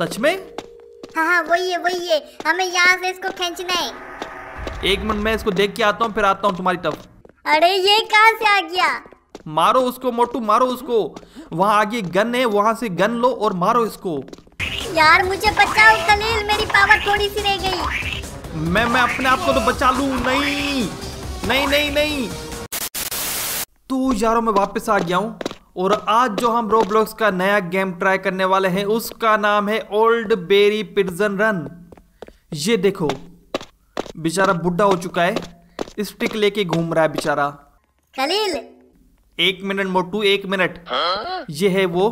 सच में हाँ हाँ वही है वही है हमें यहाँ से इसको खींचना है एक मिनट मैं इसको देख के आता हूँ फिर आता हूँ तुम्हारी तरफ अरे ये कहाँ से आ गया मारो उसको मोटू मारो उसको वहाँ आगे गन है वहाँ से गन लो और मारो इसको यार मुझे बचाओ कलील मेरी पावर थोड़ी सी रह गई मैं मैं अपने आप को तो बचा लू नहीं नहीं नहीं नहीं तू यारों मैं वापस आ गया हूँ और आज जो हम रोब्लॉक्स का नया गेम ट्राई करने वाले हैं उसका नाम है ओल्ड बेरी पिटजन रन ये देखो बेचारा बुढ़ा हो चुका है स्टिक लेके घूम रहा है बेचारा खलील एक मिनट मोटू एक मिनट हाँ? ये है वो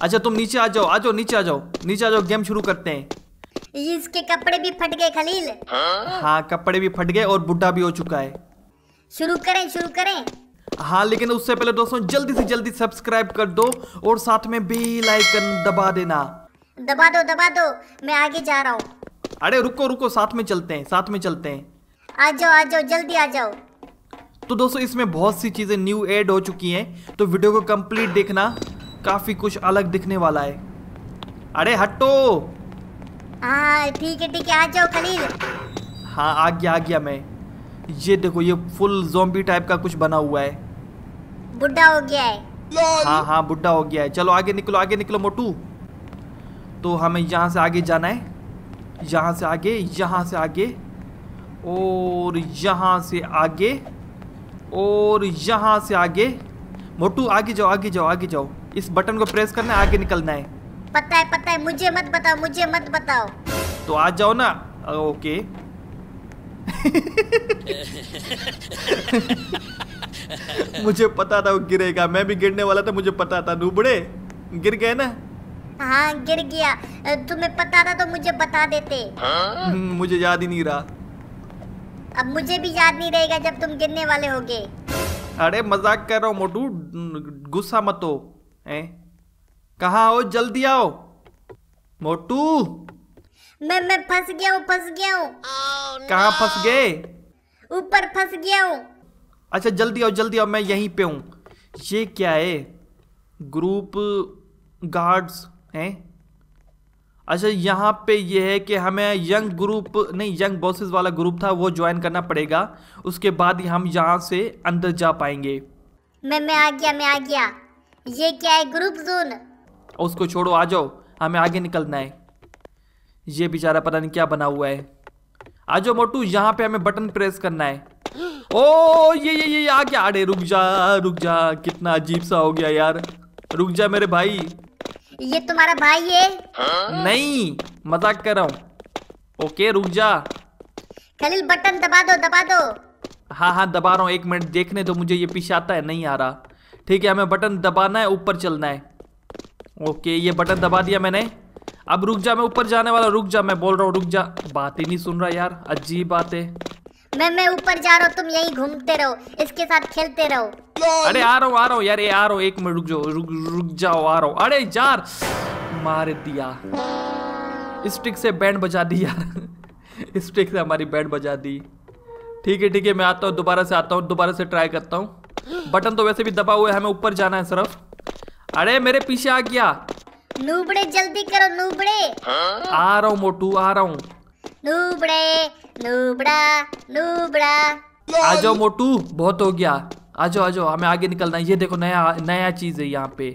अच्छा तुम नीचे आ जाओ आ जाओ नीचे आ जाओ नीचे आ जाओ गेम शुरू करते हैं इसके कपड़े भी फट गए खलील हाँ? हाँ कपड़े भी फट गए और बुढ़ा भी हो चुका है शुरू करें शुरू करें हाँ लेकिन उससे पहले दोस्तों जल्दी से जल्दी सब्सक्राइब कर दो और साथ में बेल आइकन दबा देना दबा दो दबा दो मैं आगे जा रहा हूँ अरे रुको रुको साथ में चलते हैं साथ में चलते हैं आ जाओ आ जाओ जल्दी आ जाओ तो दोस्तों इसमें बहुत सी चीज़ें न्यू ऐड हो चुकी हैं तो वीडियो को कंप्लीट देखना काफ़ी कुछ अलग दिखने वाला है अरे हटो हाँ, ठीक है ठीक है आ जाओ खलील हाँ आ गया आ गया मैं ये देखो ये फुल जोम्बी टाइप का कुछ बना हुआ है बुढ़ा हो गया है हाँ हाँ बुढ़ा हो गया है चलो आगे निकलो आगे निकलो मोटू तो हमें यहाँ से आगे जाना है यहाँ से आगे यहाँ से आगे और यहाँ से आगे और यहाँ से आगे मोटू आगे जाओ आगे जाओ आगे जाओ इस बटन को प्रेस करना है आगे निकलना है पता है पता है मुझे मत बताओ मुझे मत बताओ तो आ जाओ ना ओके मुझे पता था वो गिरेगा मैं भी गिरने वाला था मुझे पता था नूबड़े गिर गए ना हाँ गिर गया तुम्हें पता था तो मुझे बता देते हम्म, मुझे याद ही नहीं रहा अब मुझे भी याद नहीं रहेगा जब तुम गिरने वाले होगे अरे मजाक कर रहा हूँ मोटू गुस्सा मत हो कहा हो जल्दी आओ मोटू मैं मैं फंस गया हूँ फंस गया हूँ कहाँ फंस गए ऊपर फंस गया हूँ अच्छा जल्दी आओ जल्दी आओ मैं यहीं पे हूँ ये क्या है ग्रुप गार्ड्स हैं अच्छा यहाँ पे ये है कि हमें यंग ग्रुप नहीं यंग बॉसेस वाला ग्रुप था वो ज्वाइन करना पड़ेगा उसके बाद ही हम यहाँ से अंदर जा पाएंगे मैं मैं आ गया मैं आ गया ये क्या है ग्रुप जोन उसको छोड़ो आ जाओ हमें आगे निकलना है ये बेचारा पता नहीं क्या बना हुआ है आ जाओ मोटू यहाँ पे हमें बटन प्रेस करना है ओ ये ये ये आ क्या अरे रुक जा रुक जा कितना अजीब सा हो गया यार रुक जा मेरे भाई ये तुम्हारा भाई है नहीं मजाक कर रहा हूँ ओके रुक जा खलील बटन दबा दो दबा दो हाँ हाँ दबा रहा हूँ एक मिनट देखने तो मुझे ये पीछे आता है नहीं आ रहा ठीक है हमें बटन दबाना है ऊपर चलना है ओके ये बटन दबा दिया मैंने अब रुक जा मैं ऊपर जाने वाला रुक जा मैं बोल रहा हूँ रुक जा बात ही नहीं सुन रहा यार अजीब बात है मैं मैं ऊपर जा रहा हूँ तुम यही घूमते रहो इसके साथ खेलते रहो अरे आ रहा हूँ आ रहा हूँ यार ये आ रहा हूँ एक मिनट रुक जाओ रुक रुक जाओ आ रहा हूँ अरे यार मार दिया स्टिक से बैंड बजा दी यार स्टिक से हमारी बैंड बजा दी ठीक है ठीक है मैं आता हूँ दोबारा से आता हूँ दोबारा से ट्राई करता हूँ बटन तो वैसे भी दबा हुआ है हमें ऊपर जाना है सिर्फ अरे मेरे पीछे आ गया नूबड़े जल्दी करो नूबड़े आ रहा हूँ मोटू आ रहा हूँ लूबड़े लूबड़ा लूबड़ा आ जाओ मोटू बहुत हो गया आ जाओ आ जाओ हमें आगे निकलना है ये देखो नया नया चीज है यहाँ पे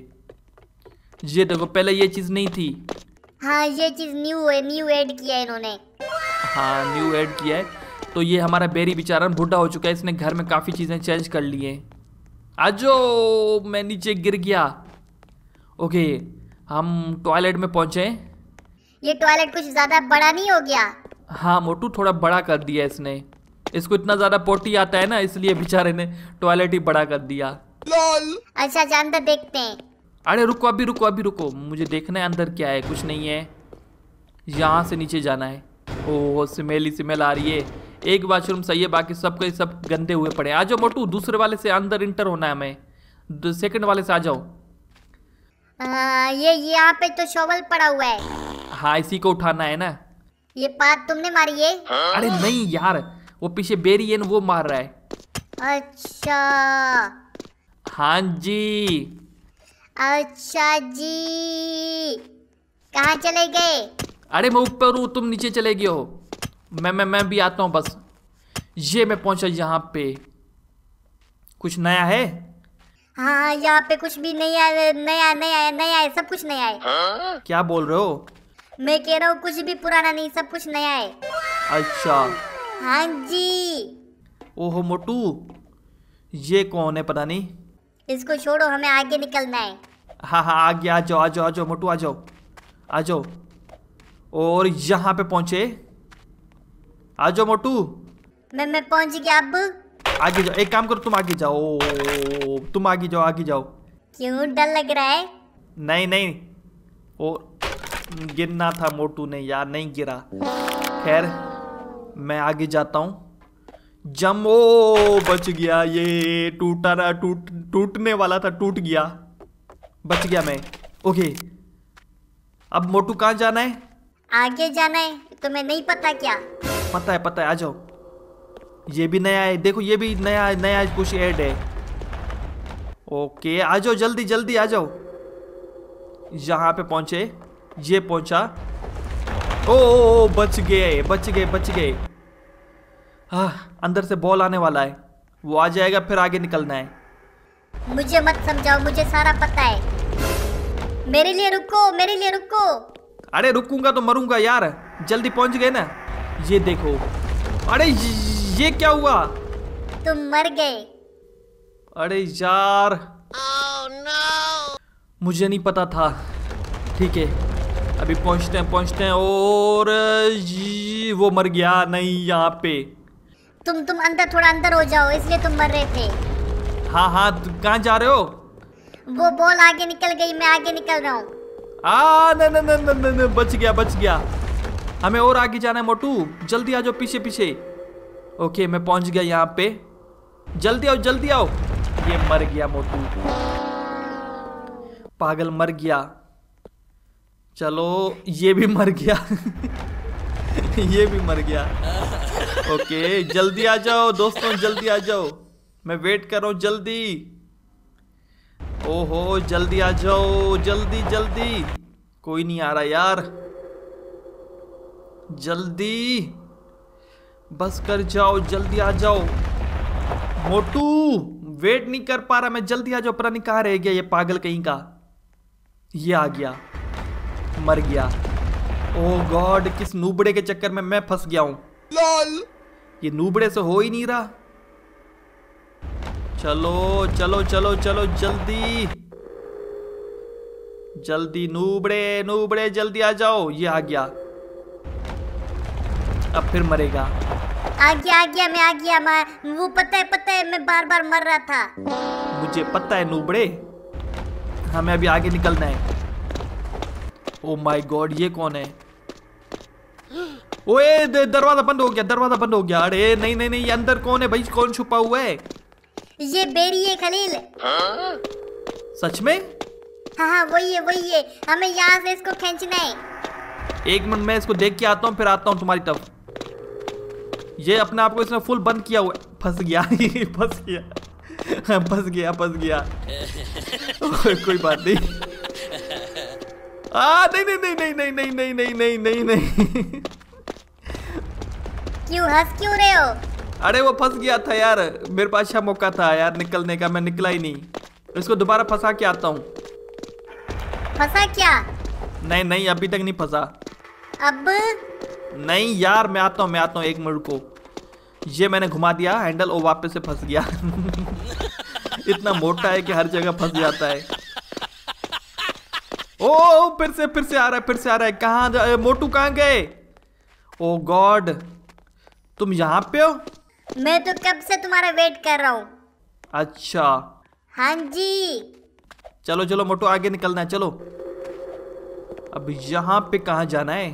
ये देखो पहले ये चीज नहीं थी हाँ ये चीज न्यू है न्यू ऐड किया इन्होंने हाँ न्यू ऐड किया है तो ये हमारा बेरी बेचारा बूढ़ा हो चुका है इसने घर में काफी चीजें चेंज कर ली हैं आजो मैं नीचे गिर गया ओके हम टॉयलेट में पहुंचे ये टॉयलेट कुछ ज्यादा बड़ा नहीं हो गया हाँ मोटू थोड़ा बड़ा कर दिया इसने इसको इतना ज्यादा पोटी आता है ना इसलिए बेचारे ने टॉयलेट ही बड़ा कर दिया अच्छा जानता तो देखते हैं अरे रुको अभी रुको अभी रुको मुझे देखना है अंदर क्या है कुछ नहीं है यहाँ से नीचे जाना है ओह स्मेल ही स्मेल आ रही है एक बाथरूम सही है बाकी सब के सब गंदे हुए पड़े आ जाओ मोटू दूसरे वाले से अंदर इंटर होना है हमें सेकंड वाले से आ जाओ आ, ये यहाँ पे तो शोवल पड़ा हुआ है हाँ इसी को उठाना है ना ये बात तुमने मारी है अरे नहीं यार वो पीछे बेरियन वो मार रहा है अच्छा हाँ जी अच्छा जी कहाँ चले गए अरे मैं ऊपर हूँ तुम नीचे चले गए हो मैं मैं मैं भी आता हूँ बस ये मैं पहुंचा यहाँ पे कुछ नया है हाँ यहाँ पे कुछ भी नहीं आया नया नया नया है सब कुछ नया है क्या बोल रहे हो मैं कह रहा हूँ कुछ भी पुराना नहीं सब कुछ नया है अच्छा हाँ जी ओहो मोटू ये कौन है पता नहीं इसको छोड़ो हमें आगे निकलना है हाँ हाँ आगे आ जाओ आ जाओ आ जाओ मोटू आ जाओ आ जाओ और यहाँ पे पहुंचे आ जाओ मोटू मैं मैं पहुंच गया अब आगे जाओ एक काम करो तुम आगे जाओ तुम आगे जाओ आगे जाओ क्यों डर लग रहा है नहीं नहीं और गिरना था मोटू ने यार नहीं गिरा खैर मैं आगे जाता हूँ जमो बच गया ये टूटा रहा टूट टूटने वाला था टूट गया बच गया मैं ओके अब मोटू कहाँ जाना है आगे जाना है तुम्हें तो नहीं पता क्या पता है पता है आ जाओ ये भी नया है देखो ये भी नया नया कुछ ऐड है ओके आ जाओ जल्दी जल्दी आ जाओ यहाँ पे पहुंचे ये पहुंचा ओ, ओ, ओ बच गए बच गए बच गए हाँ अंदर से बॉल आने वाला है वो आ जाएगा फिर आगे निकलना है मुझे मत समझाओ मुझे सारा पता है मेरे लिए रुको मेरे लिए रुको अरे रुकूंगा तो मरूंगा यार जल्दी पहुंच गए ना ये देखो अरे ये क्या हुआ तुम मर गए अरे यार oh, no. मुझे नहीं पता था ठीक है अभी पहुंचते हैं पहुंचते हैं और वो मर गया नहीं यहाँ पे तुम तुम अंदर थोड़ा अंदर हो जाओ इसलिए तुम मर रहे थे हाँ हाँ कहा कहाँ जा रहे हो वो बॉल आगे निकल गई मैं आगे निकल रहा हूँ आ न न न न न बच गया बच गया हमें और आगे जाना है मोटू जल्दी आ जाओ पीछे पीछे ओके मैं पहुंच गया यहाँ पे जल्दी आओ जल्दी आओ ये मर गया मोटू पागल मर गया चलो ये भी मर गया ये भी मर गया ओके जल्दी आ जाओ दोस्तों जल्दी आ जाओ मैं वेट कर रहा हूँ जल्दी ओहो जल्दी आ जाओ जल्दी जल्दी कोई नहीं आ रहा यार जल्दी बस कर जाओ जल्दी आ जाओ मोटू वेट नहीं कर पा रहा मैं जल्दी आ जाओ पता नहीं कहाँ रह गया ये पागल कहीं का ये आ गया मर गया ओ गॉड किस नूबड़े के चक्कर में मैं फंस गया हूं लाल ये नूबड़े से हो ही नहीं रहा चलो चलो चलो चलो जल्दी जल्दी नूबड़े नूबड़े जल्दी आ जाओ ये आ गया अब फिर मरेगा आ गया आ गया मैं आ गया मैं वो पता है पता है मैं बार बार मर रहा था मुझे पता है नूबड़े हमें अभी आगे निकलना है ओ माय गॉड ये कौन है ओए दरवाजा बंद हो गया दरवाजा बंद हो गया अरे नहीं नहीं नहीं अंदर कौन है भाई कौन छुपा हुआ है ये बेरी है खलील सच में हाँ हाँ वही है वही है हमें यहाँ से इसको खींचना है एक मिनट मैं इसको देख के आता हूँ फिर आता हूँ तुम्हारी तरफ ये अपने आप को इसने फुल बंद किया हुआ फंस गया फंस गया फंस गया फंस गया कोई बात नहीं आ, नहीं नहीं नहीं नहीं नहीं नहीं नहीं नहीं नहीं नहीं नहीं क्यों हंस क्यों रहे हो अरे वो फंस गया था यार मेरे पास अच्छा मौका था यार निकलने का मैं निकला ही नहीं इसको दोबारा फंसा के आता हूँ फंसा क्या नहीं नहीं अभी तक नहीं फंसा अब नहीं यार मैं आता हूँ मैं आता हूँ एक मिनट को ये मैंने घुमा दिया हैंडल वो वापस से फंस गया इतना मोटा है कि हर जगह फंस जाता है ओ फिर से फिर से आ रहा है फिर से आ रहा है कहाँ मोटू कहाँ गए ओ गॉड तुम यहाँ पे हो मैं तो कब से तुम्हारा वेट कर रहा हूँ अच्छा हाँ जी चलो चलो मोटू आगे निकलना है चलो अब यहाँ पे कहाँ जाना है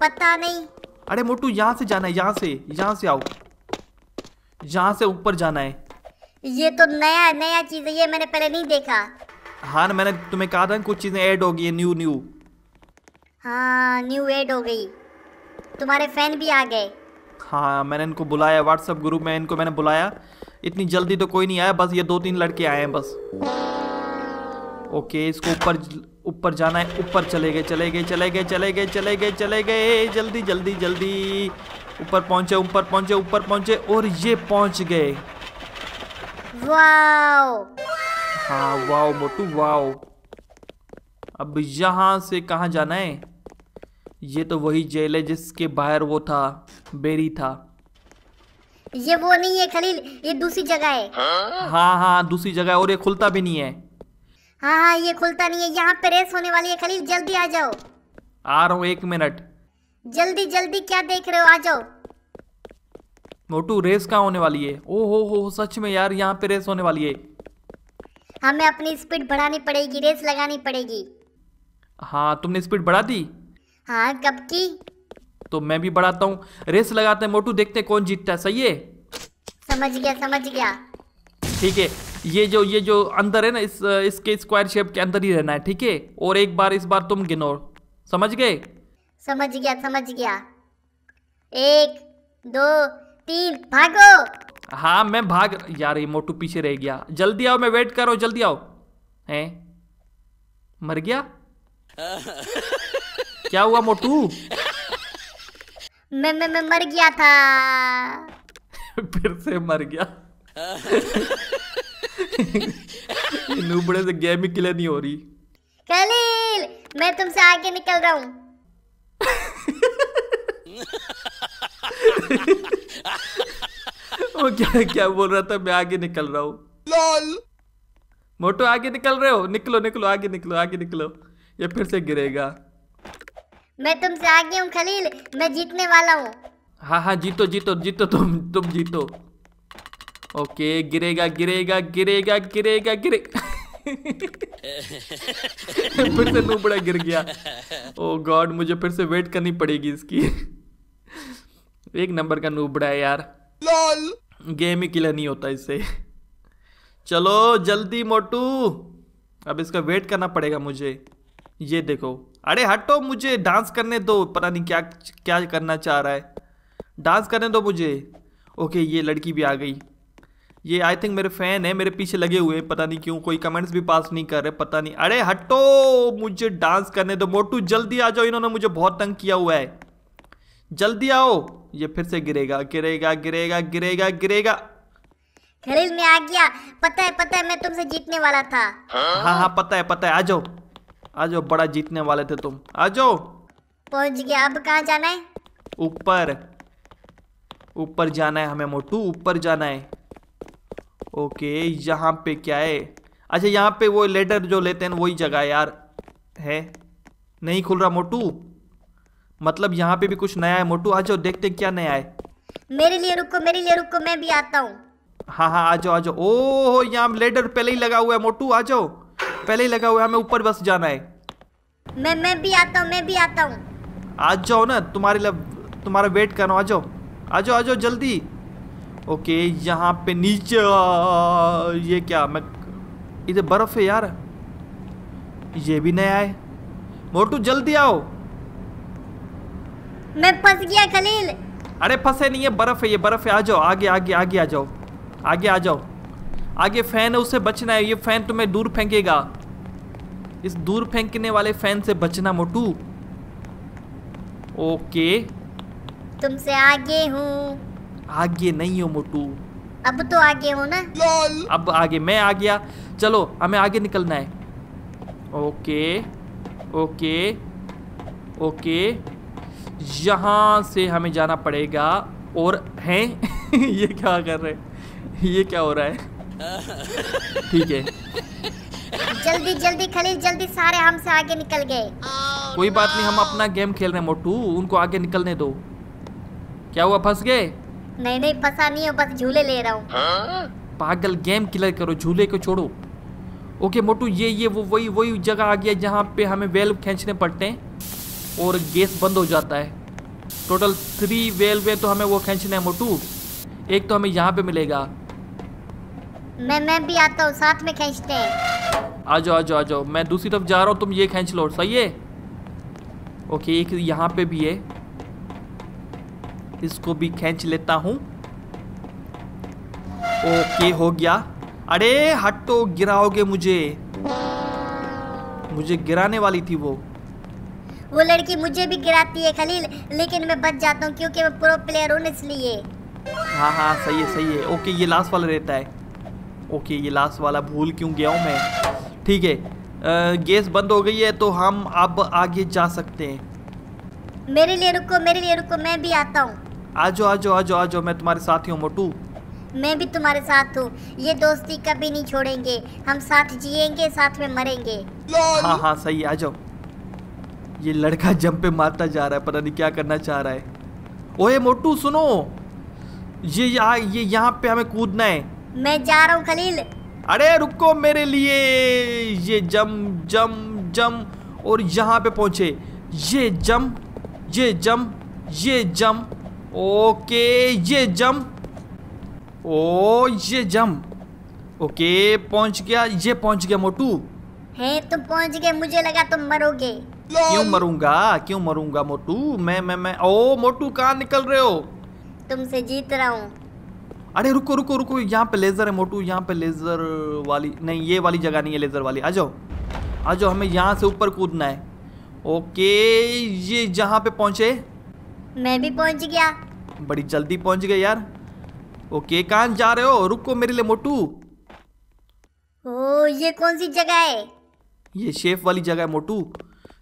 पता नहीं अरे मोटू यहाँ से जाना है यहाँ से यहाँ से आओ यहाँ से ऊपर जाना है ये तो नया नया चीज है ये मैंने पहले नहीं देखा हाँ मैंने तुम्हें कहा था कुछ चीज़ें ऐड हो गई न्यू न्यू हाँ न्यू ऐड हो गई तुम्हारे फैन भी आ गए हाँ मैंने इनको बुलाया व्हाट्सएप ग्रुप में इनको मैंने बुलाया इतनी जल्दी तो कोई नहीं आया बस ये दो तीन लड़के आए हैं बस ओके इसको ऊपर ऊपर जाना है ऊपर चले गए चले गए चले गए चले गए चले गए चले गए जल्दी जल्दी जल्दी ऊपर पहुंचे ऊपर पहुंचे ऊपर पहुंचे और ये पहुंच गए वाओ हाँ वाओ मोटू वाओ अब यहाँ से कहाँ जाना है ये तो वही जेल है जिसके बाहर वो था बेरी था ये वो नहीं है खलील ये दूसरी जगह है हाँ हाँ दूसरी जगह है और ये खुलता भी नहीं है हाँ हाँ ये खुलता नहीं है यहाँ पे रेस होने वाली है खलील जल्दी आ जाओ आ रहा हूँ एक मिनट जल्दी जल्दी क्या देख रहे हो आ जाओ मोटू रेस कहाँ होने वाली है ओ हो हो सच में यार यहाँ पे रेस होने वाली है हमें अपनी स्पीड बढ़ानी पड़ेगी रेस लगानी पड़ेगी हाँ तुमने स्पीड बढ़ा दी हाँ कब की तो मैं भी बढ़ाता हूँ रेस लगाते हैं मोटू देखते हैं कौन जीतता है सही है समझ गया समझ गया ठीक है ये जो ये जो अंदर है ना इस इसके स्क्वायर शेप के अंदर ही रहना है ठीक है और एक बार इस बार तुम गिनो समझ गए समझ गया समझ गया एक दो तीन भागो हाँ मैं भाग यार ये मोटू पीछे रह गया जल्दी आओ मैं वेट कर रहा हूँ जल्दी आओ है मर गया क्या हुआ मोटू मैं मैं मैं मर गया था फिर से मर गया नूबड़े से गेम ही क्लियर नहीं हो रही खलील मैं तुमसे आगे निकल रहा हूँ वो क्या क्या बोल रहा था मैं आगे निकल रहा हूँ लॉल मोटो आगे निकल रहे हो निकलो निकलो आगे निकलो आगे निकलो ये फिर से गिरेगा मैं तुमसे आगे हूँ खलील मैं जीतने वाला हूँ हाँ हाँ जीतो जीतो जीतो तुम तुम जीतो ओके गिरेगा गिरेगा गिरेगा गिरेगा गिरे फिर से नूबड़ा गिर गया ओ गॉड मुझे फिर से वेट करनी पड़ेगी इसकी एक नंबर का नूबड़ा है यार लॉल गेम ही किला नहीं होता इससे चलो जल्दी मोटू अब इसका वेट करना पड़ेगा मुझे ये देखो अरे हटो मुझे डांस करने दो पता नहीं क्या क्या करना चाह रहा है डांस करने दो मुझे ओके ये लड़की भी आ गई ये आई थिंक मेरे फैन है मेरे पीछे लगे हुए पता नहीं क्यों कोई कमेंट्स भी पास नहीं कर रहे पता नहीं अरे हटो मुझे डांस करने दो मोटू जल्दी आ जाओ इन्होंने मुझे बहुत तंग किया हुआ है जल्दी आओ ये फिर से गिरेगा गिरेगा गिरेगा गिरेगा गिरेगा खरीज में आ गया पता है पता है मैं तुमसे जीतने वाला था हाँ हाँ पता है पता है आ जाओ बड़ा जीतने वाले थे तुम आ पहुंच गया अब कहाँ जाना है ऊपर ऊपर जाना है हमें मोटू ऊपर जाना है ओके यहाँ पे क्या है अच्छा यहाँ पे वो लेटर जो लेते हैं वही जगह यार है नहीं खुल रहा मोटू मतलब यहाँ पे भी कुछ नया है मोटू आ जाओ देखते क्या नया है मेरे लिए रुको मेरे लिए रुको मैं भी आता हूँ हाँ हाँ आ जाओ आ जाओ ओ यहाँ लेडर पहले ही लगा हुआ है मोटू आ जाओ पहले ही लगा हुआ है हमें ऊपर बस जाना है मैं मैं भी आता हूँ मैं भी आता हूँ आ जाओ ना तुम्हारे लिए तुम्हारा वेट कर रहा हूँ आ जाओ आ जाओ आ जाओ जल्दी ओके यहाँ पे नीचे ये क्या मैं इधर बर्फ़ है यार ये भी नया है मोटू जल्दी आओ मैं फंस गया खलील अरे फंसे नहीं है बर्फ है ये बर्फ है आ जाओ आगे आगे आगे आ जाओ आगे आ जाओ आगे फैन है उसे बचना है ये फैन तुम्हें दूर फेंकेगा इस दूर फेंकने वाले फैन से बचना मोटू ओके तुमसे आगे हूँ आगे नहीं हो मोटू अब तो आगे हो ना अब आगे मैं आ गया चलो हमें आगे निकलना है ओके ओके ओके यहाँ से हमें जाना पड़ेगा और हैं ये क्या कर रहे हैं ये क्या हो रहा है ठीक है जल्दी जल्दी खलील जल्दी सारे हमसे आगे निकल गए oh, कोई बात नहीं हम अपना गेम खेल रहे हैं मोटू उनको आगे निकलने दो क्या हुआ फंस गए नहीं नहीं फंसा नहीं हो बस झूले ले रहा हूँ पागल गेम किलर करो झूले को छोड़ो ओके मोटू ये ये वो वही वही जगह आ गया जहाँ पे हमें वेल खींचने पड़ते हैं और गैस बंद हो जाता है टोटल थ्री वेल वे तो हमें वो खेचना है मोटू एक तो हमें यहाँ पे मिलेगा मैं मैं भी आता हूँ साथ में खेचते आ जाओ आ जाओ आ जाओ मैं दूसरी तरफ जा रहा हूँ तुम ये खेच लो सही है ओके एक यहाँ पे भी है इसको भी खेच लेता हूँ ओके हो गया अरे हट तो गिराओगे मुझे मुझे गिराने वाली थी वो वो लड़की मुझे भी गिराती है खलील लेकिन मैं बच जाता हूँ क्योंकि मैं प्रो प्लेयर हूँ इसलिए हाँ हाँ सही है सही है ओके ये लास्ट वाला रहता है ओके ये लास्ट वाला भूल क्यों गया हूँ मैं ठीक है गैस बंद हो गई है तो हम अब आगे जा सकते हैं मेरे लिए रुको मेरे लिए रुको मैं भी आता हूँ आ जाओ आ जाओ मैं तुम्हारे साथ ही हूँ मोटू मैं भी तुम्हारे साथ हूँ ये दोस्ती कभी नहीं छोड़ेंगे हम साथ जिएंगे साथ में मरेंगे हाँ हाँ सही आ जाओ ये लड़का जंप पे मारता जा रहा है पता नहीं क्या करना चाह रहा है ओए मोटू सुनो ये यहाँ ये यहाँ पे हमें कूदना है मैं जा रहा हूँ खलील अरे रुको मेरे लिए ये जम जम जम और यहाँ पे पहुंचे ये जम ये जम ये जम ओके ये जम ओ ये जम ओके पहुंच गया ये पहुंच गया मोटू है तुम पहुंच गए मुझे लगा तुम मरोगे क्यों मरूंगा क्यों मरूंगा मोटू मैं मैं मैं ओ मोटू कहा निकल रहे हो तुमसे जीत रहा हूँ अरे रुको रुको रुको यहाँ पे लेजर है मोटू यहाँ पे लेजर वाली नहीं ये वाली जगह नहीं है लेजर वाली आ जाओ आ जाओ हमें यहाँ से ऊपर कूदना है ओके ये जहाँ पे पहुंचे मैं भी पहुंच गया बड़ी जल्दी पहुंच गए यार ओके कहाँ जा रहे हो रुको मेरे लिए मोटू ओ ये कौन सी जगह है ये शेफ वाली जगह है मोटू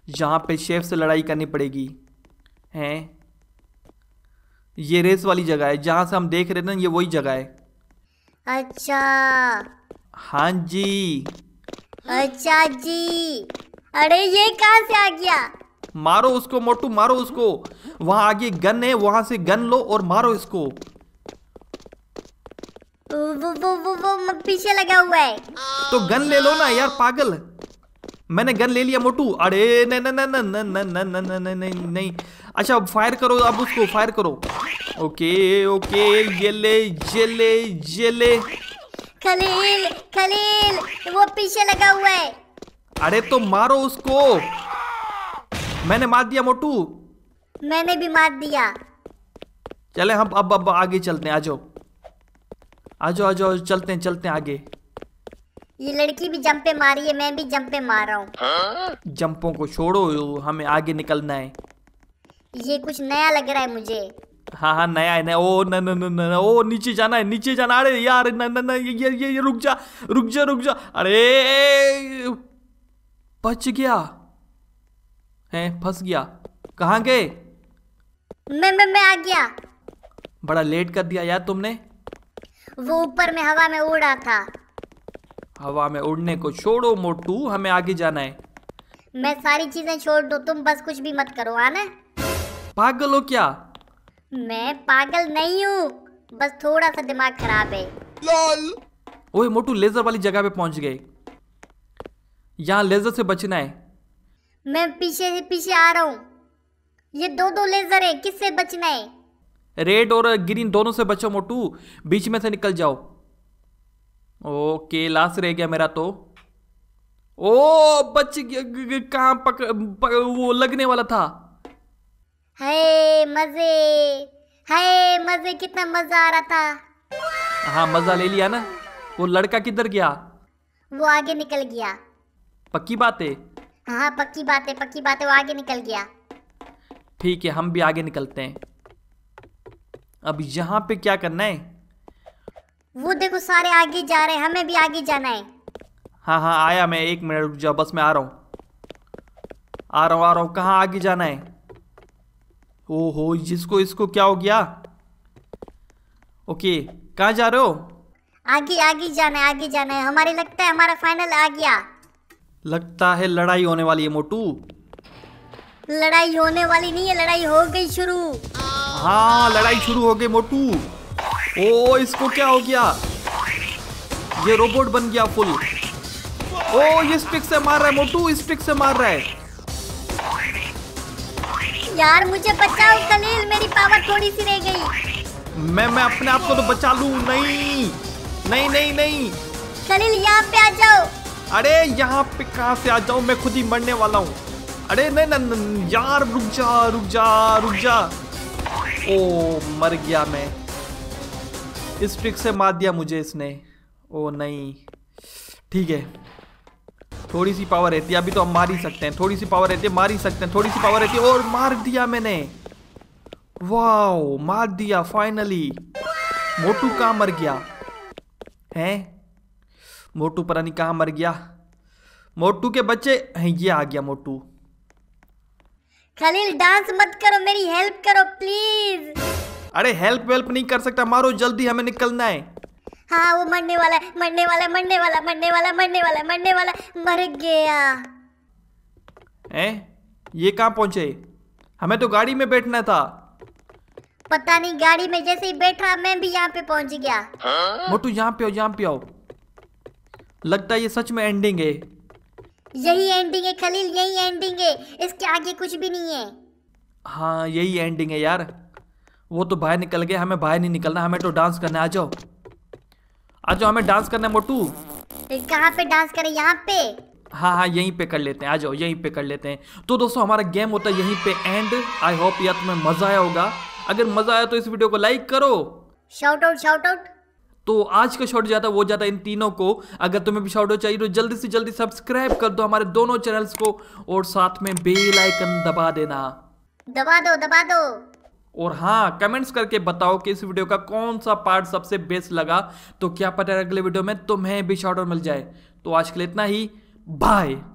यहाँ पे शेफ से लड़ाई करनी पड़ेगी हैं ये रेस वाली जगह है जहाँ से हम देख रहे थे ना ये वही जगह है अच्छा हाँ जी अच्छा जी अरे ये कहाँ से आ गया मारो उसको मोटू मारो उसको वहाँ आगे गन है वहाँ से गन लो और मारो इसको वो वो वो वो, वो पीछे लगा हुआ है तो गन ले लो ना यार पागल मैंने गन ले लिया मोटू अरे नहीं नहीं नहीं नहीं नहीं नहीं नहीं नहीं नहीं नहीं नहीं अच्छा अब फायर करो अब उसको फायर करो ओके ओके ये ले ये ले ये ले खलील खलील वो पीछे लगा हुआ है अरे तो मारो उसको मैंने मार दिया मोटू मैंने भी मार दिया चले हम अब अब आगे चलते हैं आ जाओ आ जाओ आ जाओ चलते हैं चलते हैं आगे ये लड़की भी पे मारी है मैं भी पे मार रहा हूँ जंपो को छोड़ो हमें आगे निकलना है ये कुछ नया लग रहा है मुझे हाँ हाँ नया है ओ न न न न ओ नीचे जाना है नीचे जाना अरे यार न न न ये ये ये रुक जा रुक जा रुक जा अरे बच गया है फंस गया कहाँ गए मैं मैं मैं आ गया बड़ा लेट कर दिया यार तुमने वो ऊपर में हवा में उड़ रहा था हवा में उड़ने को छोड़ो मोटू हमें आगे जाना है मैं सारी चीजें छोड़ दो तुम बस कुछ भी मत करो आना पागल हो क्या मैं पागल नहीं हूँ बस थोड़ा सा दिमाग खराब है लाल ओए मोटू लेजर वाली जगह पे पहुंच गए यहाँ लेजर से बचना है मैं पीछे से पीछे आ रहा हूँ ये दो दो लेजर है किससे बचना है रेड और ग्रीन दोनों से बचो मोटू बीच में से निकल जाओ ओके लास्ट रह गया मेरा तो ओ बच कहा पक, पक वो लगने वाला था हाय मजे हाय मजे कितना मजा आ रहा था हाँ मजा ले लिया ना वो लड़का किधर गया वो आगे निकल गया पक्की बात है हाँ पक्की बात है पक्की बात है वो आगे निकल गया ठीक है हम भी आगे निकलते हैं अब यहाँ पे क्या करना है वो देखो सारे आगे जा रहे हैं हमें भी आगे जाना है हाँ हाँ आया मैं एक मिनट रुक जाओ बस मैं आ रहा हूँ आ रहा हूँ आ रहा हूँ कहाँ आगे जाना है ओहो जिसको इसको क्या हो गया ओके कहाँ जा रहे हो आगे आगे जाना है आगे जाना है हमारे लगता है हमारा फाइनल आ गया लगता है लड़ाई होने वाली है मोटू लड़ाई होने वाली नहीं है लड़ाई हो गई शुरू हाँ लड़ाई शुरू हो गई मोटू ओ इसको क्या हो गया ये रोबोट बन गया फुल ओ ये स्टिक से मार रहा है मोटू स्टिक से मार रहा है यार मुझे बचाओ कलील मेरी पावर थोड़ी सी रह गई मैं मैं अपने आप को तो बचा लू नहीं नहीं नहीं नहीं कलील यहाँ पे आ जाओ अरे यहाँ पे कहाँ से आ जाओ मैं खुद ही मरने वाला हूँ अरे नहीं न यार रुक जा रुक जा रुक जा ओ मर गया मैं इस ट्रिक से मार दिया मुझे इसने ओ नहीं ठीक है थोड़ी सी पावर रहती है अभी तो हम मार ही सकते हैं थोड़ी सी पावर रहती है मार ही सकते हैं थोड़ी सी पावर रहती है और मार दिया मैंने वाओ मार दिया फाइनली मोटू कहाँ मर गया है मोटू पता नहीं कहाँ मर गया मोटू के बच्चे हैं ये आ गया मोटू खलील डांस मत करो मेरी हेल्प करो प्लीज अरे हेल्प वेल्प नहीं कर सकता मारो जल्दी हमें निकलना है हाँ वो मरने वाला है मरने वाला मरने वाला मरने वाला मरने वाला मरने वाला मर गया ए? ये कहाँ पहुंचे हमें तो गाड़ी में बैठना था पता नहीं गाड़ी में जैसे ही बैठा मैं भी यहाँ पे पहुंच गया हाँ? मोटू यहाँ पे आओ यहाँ पे आओ लगता है ये सच में एंडिंग है यही एंडिंग है खलील यही एंडिंग है इसके आगे कुछ भी नहीं है हाँ यही एंडिंग है यार वो तो बाहर निकल गया हमें बाहर नहीं निकलना हमें तो डांस करना आ जाओ आ जाओ हमें डांस करना है मोटू कहाँ पे डांस करें यहाँ पे हाँ हाँ यहीं पे कर लेते हैं आ जाओ यहीं पे कर लेते हैं तो दोस्तों हमारा गेम होता है यहीं पे एंड आई होप यार तुम्हें मजा आया होगा अगर मजा आया तो इस वीडियो को लाइक करो शाउट आउट शाउट आउट तो आज का शॉर्ट जाता है वो जाता है इन तीनों को अगर तुम्हें भी शॉर्ट चाहिए तो जल्दी से जल्दी सब्सक्राइब कर दो हमारे दोनों चैनल्स को और साथ में बेल आइकन दबा देना दबा दो दबा दो और हाँ कमेंट्स करके बताओ कि इस वीडियो का कौन सा पार्ट सबसे बेस्ट लगा तो क्या पता है अगले वीडियो में तुम्हें भी शॉर्ट और मिल जाए तो आज के लिए इतना ही बाय